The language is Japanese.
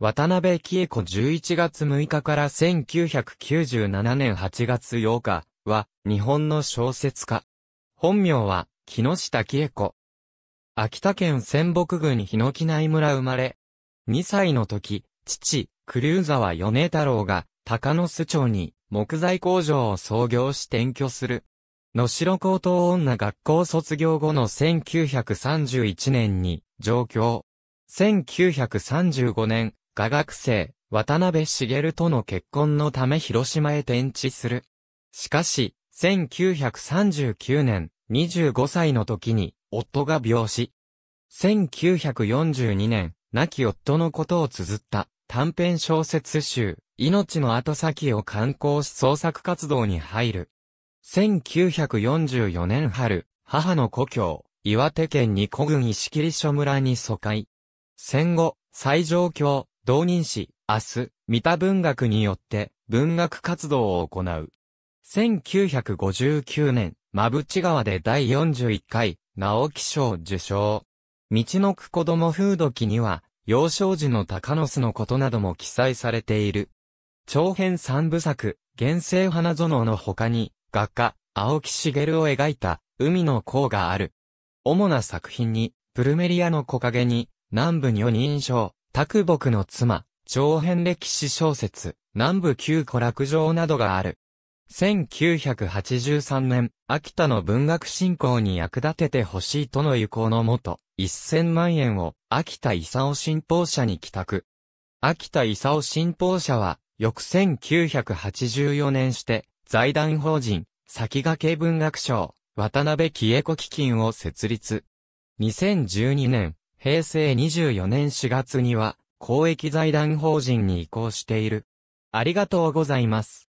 渡辺紀恵子11月6日から1997年8月8日は、日本の小説家。本名は、木下紀恵子。秋田県仙北郡日木内村生まれ。2歳の時、父、狂沢米太郎が、高野須町に、木材工場を創業し転居する。野城高等女学校卒業後の1931年に、上京。1935年、画学生、渡辺茂との結婚のため広島へ転地する。しかし、1939年、25歳の時に、夫が病死。1942年、亡き夫のことを綴った短編小説集、命の後先を刊行し創作活動に入る。1944年春、母の故郷、岩手県二古郡石切署村に疎開。戦後、最上京、同人誌、明日、三田文学によって文学活動を行う。1959年、まぶち川で第41回、直木賞受賞。道のく子供風土記には、幼少時の高野巣のことなども記載されている。長編三部作、原生花園の他に、画家、青木茂を描いた、海の甲がある。主な作品に、プルメリアの木陰に、南部女人賞、卓木の妻、長編歴史小説、南部旧古楽城などがある。1983年、秋田の文学振興に役立ててほしいとの意向のもと、1000万円を秋田勲信奉社に帰宅。秋田勲信奉社は、翌1984年して、財団法人、先駆け文学賞、渡辺喜恵子基金を設立。2012年、平成24年4月には、公益財団法人に移行している。ありがとうございます。